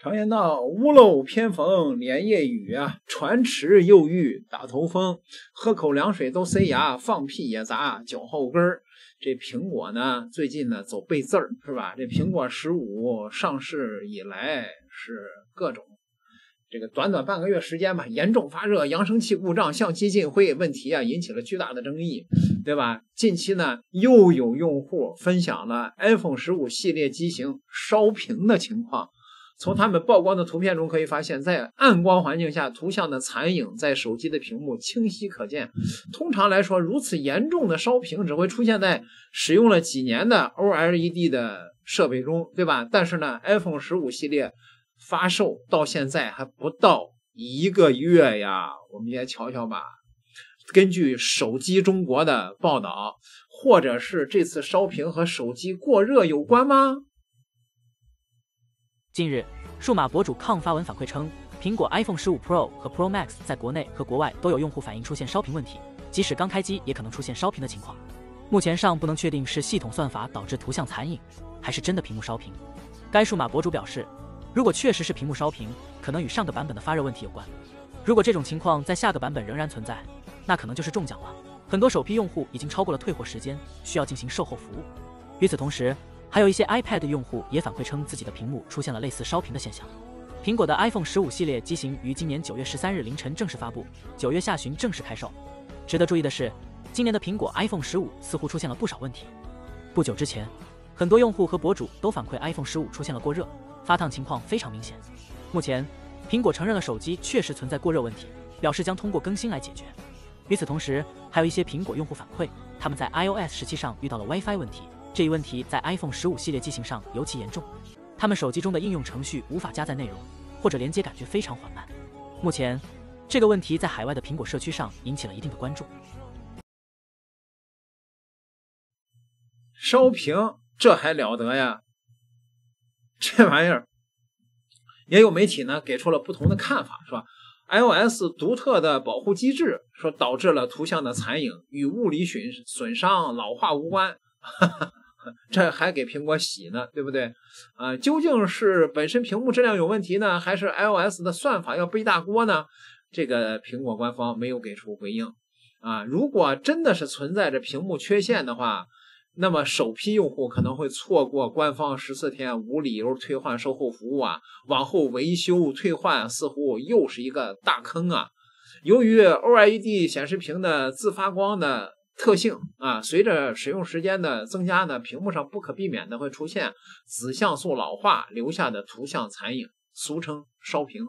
常言道：“屋漏偏逢连夜雨啊，船迟又遇打头风。喝口凉水都塞牙，放屁也砸脚后跟儿。”这苹果呢，最近呢走背字儿是吧？这苹果十五上市以来是各种这个短短半个月时间吧，严重发热、扬声器故障、相机进灰问题啊，引起了巨大的争议，对吧？近期呢，又有用户分享了 iPhone 十五系列机型烧屏的情况。从他们曝光的图片中可以发现，在暗光环境下，图像的残影在手机的屏幕清晰可见。通常来说，如此严重的烧屏只会出现在使用了几年的 OLED 的设备中，对吧？但是呢，iPhone 十五系列发售到现在还不到一个月呀，我们也瞧瞧吧。根据手机中国的报道，或者是这次烧屏和手机过热有关吗？近日，数码博主抗发文反馈称，苹果 iPhone 十五 Pro 和 Pro Max 在国内和国外都有用户反映出现烧屏问题，即使刚开机也可能出现烧屏的情况。目前尚不能确定是系统算法导致图像残影，还是真的屏幕烧屏。该数码博主表示，如果确实是屏幕烧屏，可能与上个版本的发热问题有关。如果这种情况在下个版本仍然存在，那可能就是中奖了。很多首批用户已经超过了退货时间，需要进行售后服务。与此同时，还有一些 iPad 用户也反馈称，自己的屏幕出现了类似烧屏的现象。苹果的 iPhone 十五系列机型于今年九月十三日凌晨正式发布，九月下旬正式开售。值得注意的是，今年的苹果 iPhone 十五似乎出现了不少问题。不久之前，很多用户和博主都反馈 iPhone 十五出现了过热、发烫情况非常明显。目前，苹果承认了手机确实存在过热问题，表示将通过更新来解决。与此同时，还有一些苹果用户反馈，他们在 iOS 十七上遇到了 WiFi 问题。这一问题在 iPhone 十五系列机型上尤其严重，他们手机中的应用程序无法加载内容，或者连接感觉非常缓慢。目前，这个问题在海外的苹果社区上引起了一定的关注。烧屏这还了得呀！这玩意儿，也有媒体呢给出了不同的看法，是吧？iOS 独特的保护机制说导致了图像的残影，与物理损损伤、老化无关。这还给苹果洗呢，对不对？啊，究竟是本身屏幕质量有问题呢，还是 iOS 的算法要背大锅呢？这个苹果官方没有给出回应。啊，如果真的是存在着屏幕缺陷的话，那么首批用户可能会错过官方十四天无理由退换售后服务啊。往后维修退换似乎又是一个大坑啊。由于 OLED 显示屏的自发光呢。特性啊，随着使用时间的增加呢，屏幕上不可避免的会出现子像素老化留下的图像残影，俗称烧屏。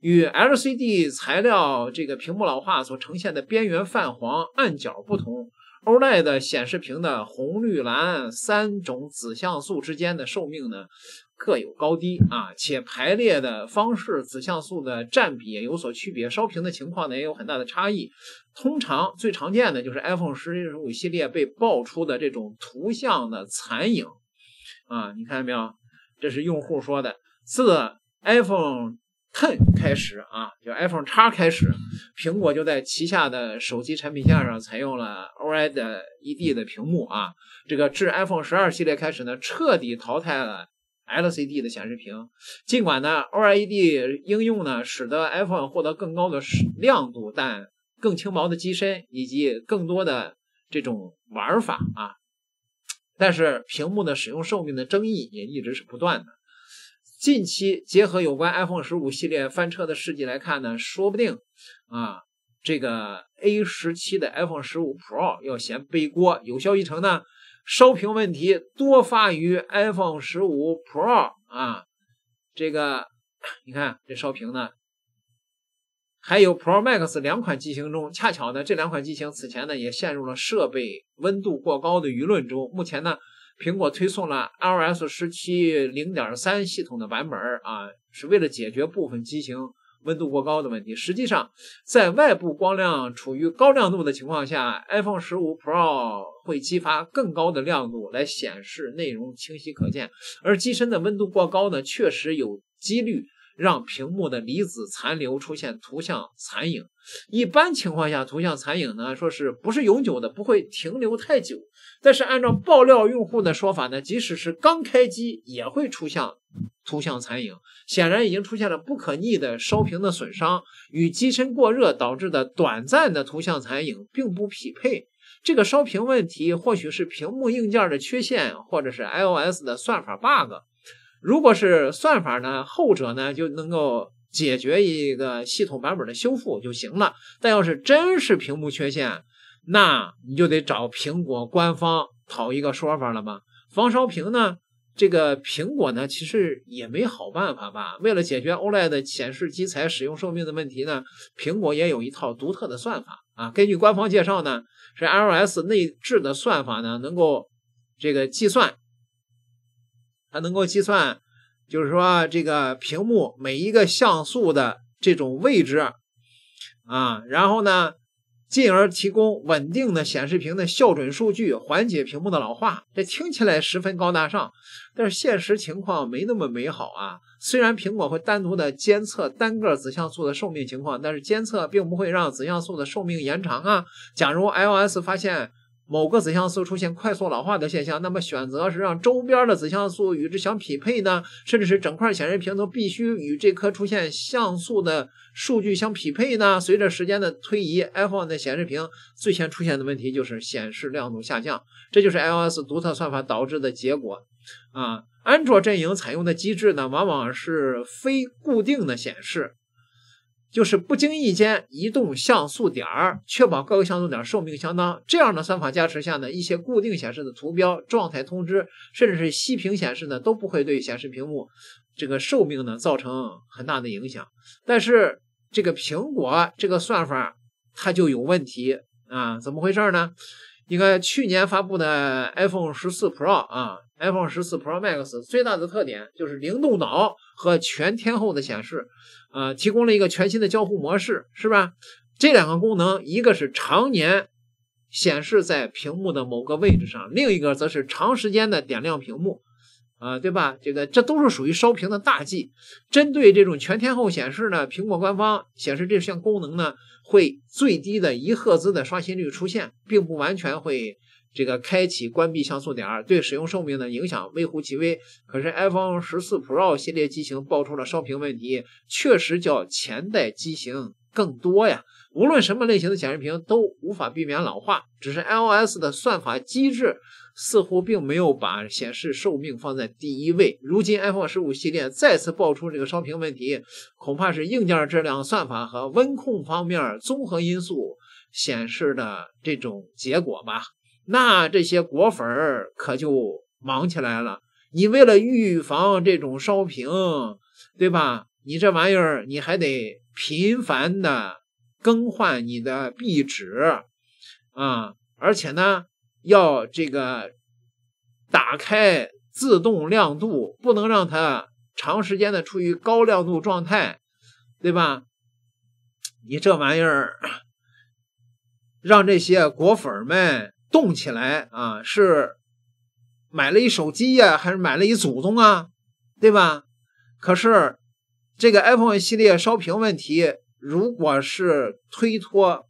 与 LCD 材料这个屏幕老化所呈现的边缘泛黄、暗角不同。OLED 显示屏的红、绿、蓝三种子像素之间的寿命呢，各有高低啊，且排列的方式、子像素的占比也有所区别，烧屏的情况呢也有很大的差异。通常最常见的就是 iPhone 十十五系列被爆出的这种图像的残影啊，你看见没有？这是用户说的，自 iPhone。ten 开始啊，就 iPhone 叉开始，苹果就在旗下的手机产品线上采用了 OLED 的屏幕啊。这个至 iPhone 十二系列开始呢，彻底淘汰了 LCD 的显示屏。尽管呢，OLED 应用呢，使得 iPhone 获得更高的亮度，但更轻薄的机身以及更多的这种玩法啊，但是屏幕的使用寿命的争议也一直是不断的。近期结合有关 iPhone 十五系列翻车的事迹来看呢，说不定啊，这个 A 十七的 iPhone 十五 Pro 要先背锅。有消息称呢，烧屏问题多发于 iPhone 十五 Pro 啊，这个你看这烧屏呢，还有 Pro Max 两款机型中，恰巧呢这两款机型此前呢也陷入了设备温度过高的舆论中，目前呢。苹果推送了 iOS 十七零点三系统的版本儿啊，是为了解决部分机型温度过高的问题。实际上，在外部光亮处于高亮度的情况下，iPhone 十五 Pro 会激发更高的亮度来显示内容清晰可见，而机身的温度过高呢，确实有几率。让屏幕的离子残留出现图像残影，一般情况下，图像残影呢说是不是永久的，不会停留太久。但是按照爆料用户的说法呢，即使是刚开机也会出现图像残影，显然已经出现了不可逆的烧屏的损伤，与机身过热导致的短暂的图像残影并不匹配。这个烧屏问题或许是屏幕硬件的缺陷，或者是 iOS 的算法 bug。如果是算法呢，后者呢就能够解决一个系统版本的修复就行了。但要是真是屏幕缺陷，那你就得找苹果官方讨一个说法了吧。防烧屏呢，这个苹果呢其实也没好办法吧。为了解决 OLED 显示基材使用寿命的问题呢，苹果也有一套独特的算法啊。根据官方介绍呢，是 iOS 内置的算法呢能够这个计算。能够计算，就是说这个屏幕每一个像素的这种位置啊，然后呢，进而提供稳定的显示屏的校准数据，缓解屏幕的老化。这听起来十分高大上，但是现实情况没那么美好啊。虽然苹果会单独的监测单个子像素的寿命情况，但是监测并不会让子像素的寿命延长啊。假如 iOS 发现，某个子像素出现快速老化的现象，那么选择是让周边的子像素与之相匹配呢，甚至是整块显示屏都必须与这颗出现像素的数据相匹配呢？随着时间的推移，iPhone 的显示屏最先出现的问题就是显示亮度下降，这就是 iOS 独特算法导致的结果啊。安卓阵营采用的机制呢，往往是非固定的显示。就是不经意间移动像素点儿，确保各个像素点寿命相当。这样的算法加持下呢，一些固定显示的图标、状态通知，甚至是息屏显示呢，都不会对显示屏幕这个寿命呢造成很大的影响。但是这个苹果这个算法它就有问题啊？怎么回事呢？你看去年发布的 iPhone 十四 Pro 啊。iPhone 十四 Pro Max 最大的特点就是灵动岛和全天候的显示，啊，提供了一个全新的交互模式，是吧？这两个功能，一个是常年显示在屏幕的某个位置上，另一个则是长时间的点亮屏幕，啊，对吧？这个这都是属于烧屏的大忌。针对这种全天候显示呢，苹果官方显示这项功能呢会最低的一赫兹的刷新率出现，并不完全会。这个开启关闭像素点儿对使用寿命的影响微乎其微，可是 iPhone 十四 Pro 系列机型爆出了烧屏问题，确实叫前代机型更多呀。无论什么类型的显示屏都无法避免老化，只是 iOS 的算法机制似乎并没有把显示寿命放在第一位。如今 iPhone 十五系列再次爆出这个烧屏问题，恐怕是硬件质量、算法和温控方面综合因素显示的这种结果吧。那这些果粉儿可就忙起来了。你为了预防这种烧屏，对吧？你这玩意儿你还得频繁的更换你的壁纸啊，而且呢，要这个打开自动亮度，不能让它长时间的处于高亮度状态，对吧？你这玩意儿让这些果粉们。动起来啊！是买了一手机呀，还是买了一祖宗啊？对吧？可是这个 iPhone 系列烧屏问题，如果是推脱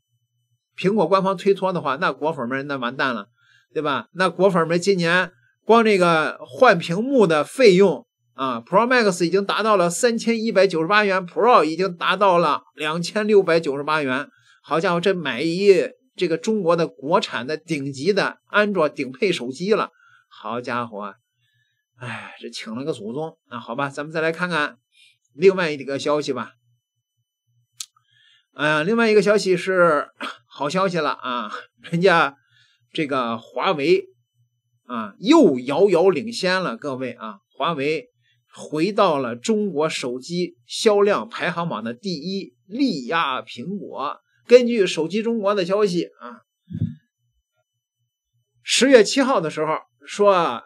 苹果官方推脱的话，那果粉们那完蛋了，对吧？那果粉们今年光这个换屏幕的费用啊，Pro Max 已经达到了三千一百九十八元，Pro 已经达到了两千六百九十八元。好家伙，这买一！这个中国的国产的顶级的安卓顶配手机了，好家伙，哎，这请了个祖宗啊！好吧，咱们再来看看另外一个消息吧。呀，另外一个消息是好消息了啊，人家这个华为啊又遥遥领先了，各位啊，华为回到了中国手机销量排行榜的第一，力压苹果。根据手机中国的消息啊，十月七号的时候说，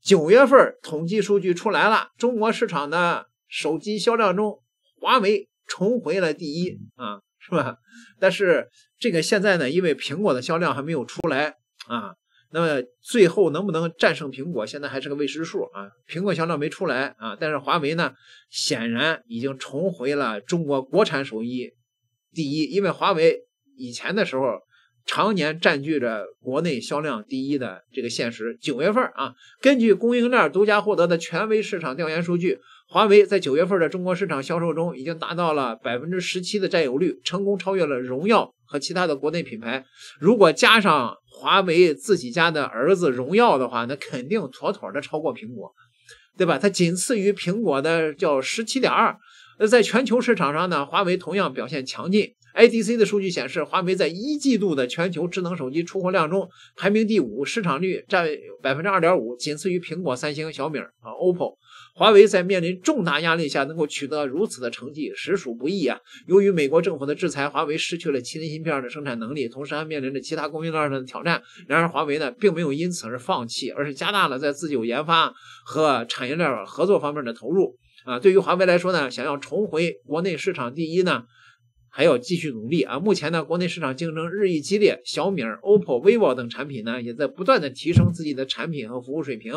九月份统计数据出来了，中国市场的手机销量中，华为重回了第一啊，是吧？但是这个现在呢，因为苹果的销量还没有出来啊，那么最后能不能战胜苹果，现在还是个未知数啊。苹果销量没出来啊，但是华为呢，显然已经重回了中国国产手机。第一，因为华为以前的时候常年占据着国内销量第一的这个现实。九月份啊，根据供应链独家获得的权威市场调研数据，华为在九月份的中国市场销售中已经达到了百分之十七的占有率，成功超越了荣耀和其他的国内品牌。如果加上华为自己家的儿子荣耀的话，那肯定妥妥的超过苹果，对吧？它仅次于苹果的叫十七点二。那在全球市场上呢，华为同样表现强劲。IDC 的数据显示，华为在一季度的全球智能手机出货量中排名第五，市场率占百分之二点五，仅次于苹果、三星、小米啊、OPPO。华为在面临重大压力下能够取得如此的成绩，实属不易啊！由于美国政府的制裁，华为失去了麒麟芯片的生产能力，同时还面临着其他供应链上的挑战。然而，华为呢，并没有因此而放弃，而是加大了在自主研发和产业链合作方面的投入。啊，对于华为来说呢，想要重回国内市场第一呢，还要继续努力啊。目前呢，国内市场竞争日益激烈，小米、OPPO、vivo 等产品呢，也在不断的提升自己的产品和服务水平。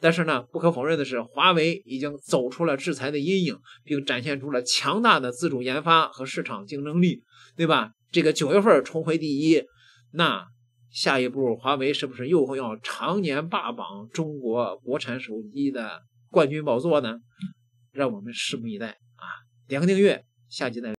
但是呢，不可否认的是，华为已经走出了制裁的阴影，并展现出了强大的自主研发和市场竞争力，对吧？这个九月份重回第一，那下一步华为是不是又要常年霸榜中国国产手机的冠军宝座呢？让我们拭目以待啊！点个订阅，下期再。